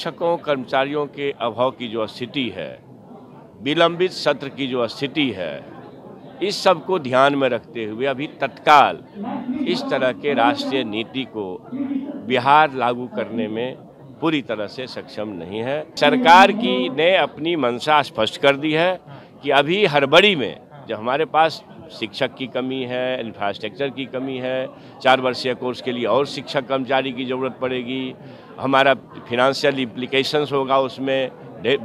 शिक्षकों कर्मचारियों के अभाव की जो स्थिति है विलंबित सत्र की जो स्थिति है इस सब को ध्यान में रखते हुए अभी तत्काल इस तरह के राष्ट्रीय नीति को बिहार लागू करने में पूरी तरह से सक्षम नहीं है सरकार की ने अपनी मंशा स्पष्ट कर दी है कि अभी हरबड़ी में जब हमारे पास शिक्षक की कमी है इंफ्रास्ट्रक्चर की कमी है चार वर्षीय कोर्स के लिए और शिक्षक कर्मचारी की ज़रूरत पड़ेगी हमारा फिनंशियल इम्प्लीकेशंस होगा उसमें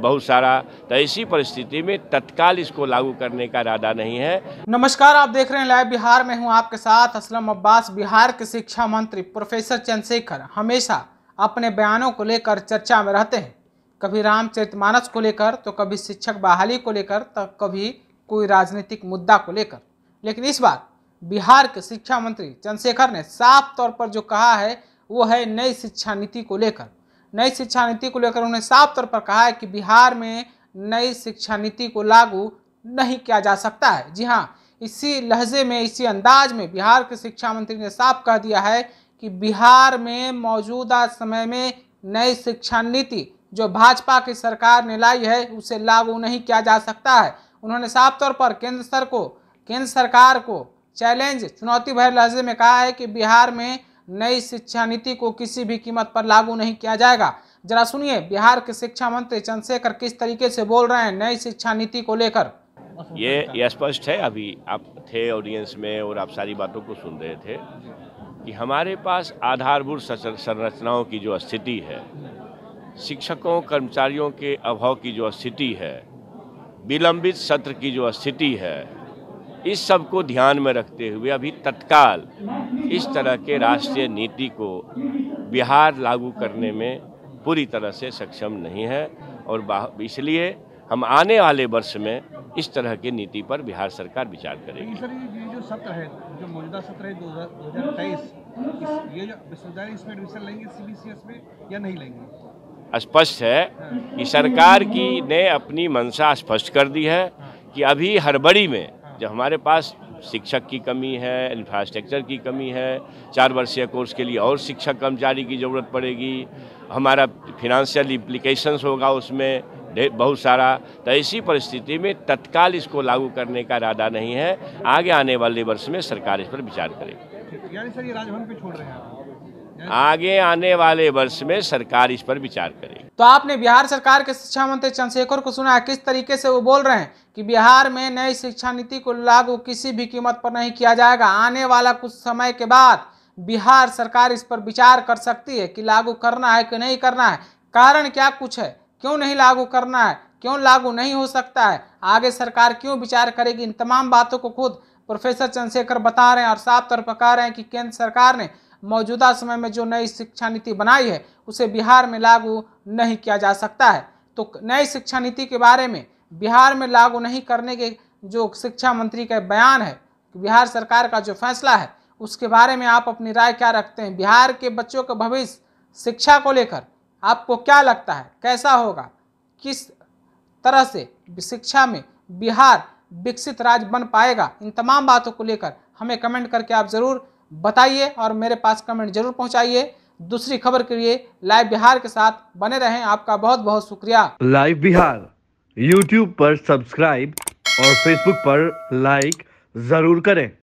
बहुत सारा तो ऐसी परिस्थिति में तत्काल इसको लागू करने का इरादा नहीं है नमस्कार आप देख रहे हैं लाइव बिहार में हूं आपके साथ असलम अब्बास बिहार के शिक्षा मंत्री प्रोफेसर चंद्रशेखर हमेशा अपने बयानों को लेकर चर्चा में रहते हैं कभी रामचरित मानस को लेकर तो कभी शिक्षक बहाली को लेकर तो कभी कोई राजनीतिक मुद्दा को लेकर लेकिन इस बार बिहार के शिक्षा मंत्री चंद्रशेखर ने साफ तौर पर जो कहा है वो है नई शिक्षा नीति को लेकर नई शिक्षा नीति को लेकर उन्होंने साफ तौर पर कहा है कि बिहार में नई शिक्षा नीति को लागू नहीं किया जा सकता है जी हाँ इसी लहजे में इसी अंदाज में बिहार के शिक्षा मंत्री ने साफ कह दिया है कि बिहार में मौजूदा समय में नई शिक्षा नीति जो भाजपा की सरकार ने लाई है उसे लागू नहीं किया जा सकता है उन्होंने साफ तौर पर केंद्र सर को केंद्र सरकार को चैलेंज चुनौती भरे लहजे में कहा है कि बिहार में नई शिक्षा नीति को किसी भी कीमत पर लागू नहीं किया जाएगा जरा सुनिए बिहार के शिक्षा मंत्री चंद्रशेखर किस तरीके से बोल रहे हैं नई शिक्षा नीति को लेकर ये स्पष्ट है अभी आप थे ऑडियंस में और आप सारी बातों को सुन रहे थे कि हमारे पास आधारभूत संरचनाओं की जो स्थिति है शिक्षकों कर्मचारियों के अभाव की जो स्थिति है विलंबित सत्र की जो स्थिति है इस सब को ध्यान में रखते हुए अभी तत्काल इस तरह के राष्ट्रीय नीति को बिहार लागू करने में पूरी तरह से सक्षम नहीं है और इसलिए हम आने वाले वर्ष में इस तरह की नीति पर बिहार सरकार विचार करेगी सर ये जो सत्र है जो मौजूदा सत्र है दो हज़ार तेईस ये जो विश्वविद्यालय इसमें एडमिशन लेंगे सीबीसीएस में या नहीं लेंगे स्पष्ट है कि सरकार की ने अपनी मंशा स्पष्ट कर दी है कि अभी हरबड़ी में जब हमारे पास शिक्षक की कमी है इंफ्रास्ट्रक्चर की कमी है चार वर्षीय कोर्स के लिए और शिक्षक कर्मचारी की ज़रूरत पड़ेगी हमारा फिनंशियल इम्प्लीकेशंस होगा उसमें बहुत सारा तो ऐसी परिस्थिति में तत्काल इसको लागू करने का इरादा नहीं है आगे आने वाले वर्ष में सरकार इस पर विचार करेगी यानी सर ये राजभवन पे छोड़ रहे हैं आगे आने वाले वर्ष में सरकार इस पर विचार करे तो आपने बिहार सरकार के शिक्षा मंत्री चंद्रशेखर को सुना किस तरीके से वो बोल रहे हैं कि बिहार में नई शिक्षा नीति को लागू किसी भी कीमत पर नहीं किया जाएगा आने वाला कुछ समय के बाद बिहार सरकार इस पर विचार कर सकती है कि लागू करना है कि नहीं करना है कारण क्या कुछ है क्यों नहीं लागू करना है क्यों लागू नहीं हो सकता है आगे सरकार क्यों विचार करेगी इन तमाम बातों को खुद प्रोफेसर चंद्रशेखर बता रहे हैं और साफ तौर पर कह रहे हैं कि केंद्र सरकार ने मौजूदा समय में जो नई शिक्षा नीति बनाई है उसे बिहार में लागू नहीं किया जा सकता है तो नई शिक्षा नीति के बारे में बिहार में लागू नहीं करने के जो शिक्षा मंत्री का बयान है बिहार सरकार का जो फैसला है उसके बारे में आप अपनी राय क्या रखते हैं बिहार के बच्चों का भविष्य शिक्षा को लेकर आपको क्या लगता है कैसा होगा किस तरह से शिक्षा में बिहार विकसित राज्य बन पाएगा इन तमाम बातों को लेकर हमें कमेंट करके आप ज़रूर बताइए और मेरे पास कमेंट जरूर पहुंचाइए दूसरी खबर के लिए लाइव बिहार के साथ बने रहें आपका बहुत बहुत शुक्रिया लाइव बिहार यूट्यूब पर सब्सक्राइब और फेसबुक पर लाइक जरूर करें